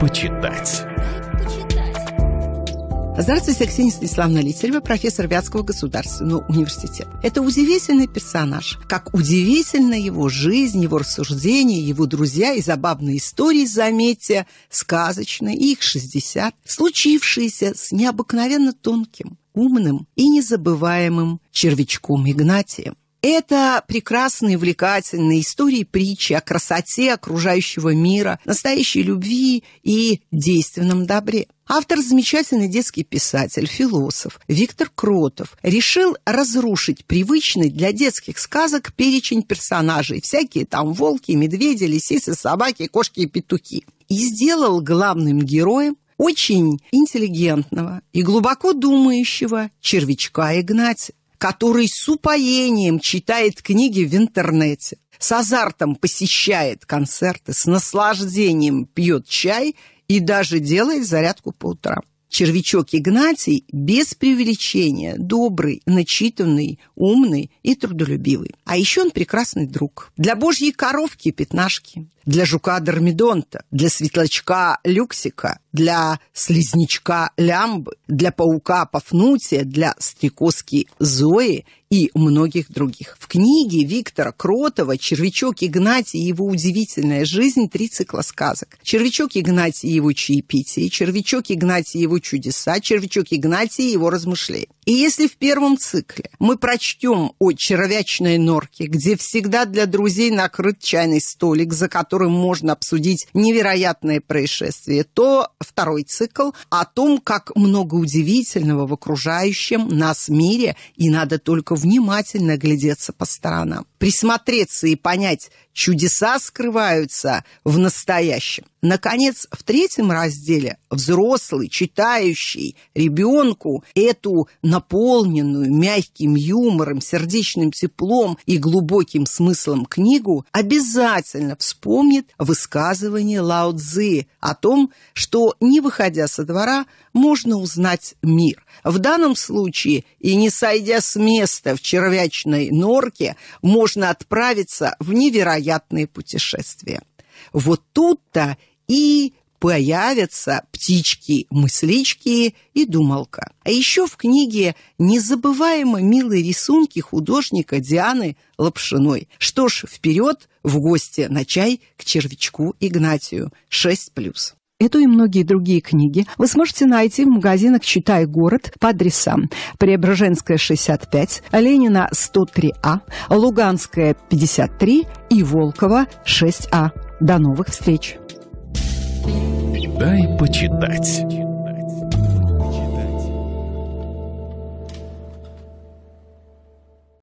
почитать. Здравствуйте, Ксения Станиславовна Литарева, профессор Вятского государственного университета. Это удивительный персонаж. Как удивительна его жизнь, его рассуждения, его друзья и забавные истории, заметьте, сказочные, их 60, случившиеся с необыкновенно тонким, умным и незабываемым червячком Игнатием. Это прекрасные, увлекательные истории, притчи о красоте окружающего мира, настоящей любви и действенном добре. Автор – замечательный детский писатель, философ Виктор Кротов. Решил разрушить привычный для детских сказок перечень персонажей. Всякие там волки, медведи, лисицы, собаки, кошки и петухи. И сделал главным героем очень интеллигентного и глубоко думающего червячка Игнатия который с упоением читает книги в интернете, с азартом посещает концерты, с наслаждением пьет чай и даже делает зарядку по утрам. Червячок Игнатий без преувеличения добрый, начитанный, умный и трудолюбивый. А еще он прекрасный друг. Для божьей коровки и пятнашки, для жука Дормидонта, для светлячка Люксика, для слизнячка Лямбы, для паука Пафнутия, для стрекозки Зои и многих других. В книге Виктора Кротова «Червячок Игнатий и его удивительная жизнь» три цикла сказок. «Червячок Игнатий и его чаепитие», «Червячок Игнатий и его чудеса», «Червячок Игнатий и его размышления». И если в первом цикле мы прочтем о червячной норке, где всегда для друзей накрыт чайный столик, за которым можно обсудить невероятное происшествие, то второй цикл о том, как много удивительного в окружающем нас мире, и надо только внимательно глядеться по сторонам, присмотреться и понять, чудеса скрываются в настоящем. Наконец, в третьем разделе взрослый, читающий ребенку эту наполненную мягким юмором, сердечным теплом и глубоким смыслом книгу обязательно вспомнит высказывание Лао Цзы о том, что, не выходя со двора, можно узнать мир. В данном случае и не сойдя с места в червячной норке, можно отправиться в невероятные путешествия. Вот тут-то и появятся птички, мыслички и думалка. А еще в книге незабываемо милые рисунки художника Дианы Лапшиной. Что ж, вперед в гости на чай к червячку Игнатию. 6+. Эту и многие другие книги вы сможете найти в магазинах «Читай город» по адресам Преображенская, 65, Ленина, 103А, Луганская, 53 и Волкова, 6А. До новых встреч! Дай почитать.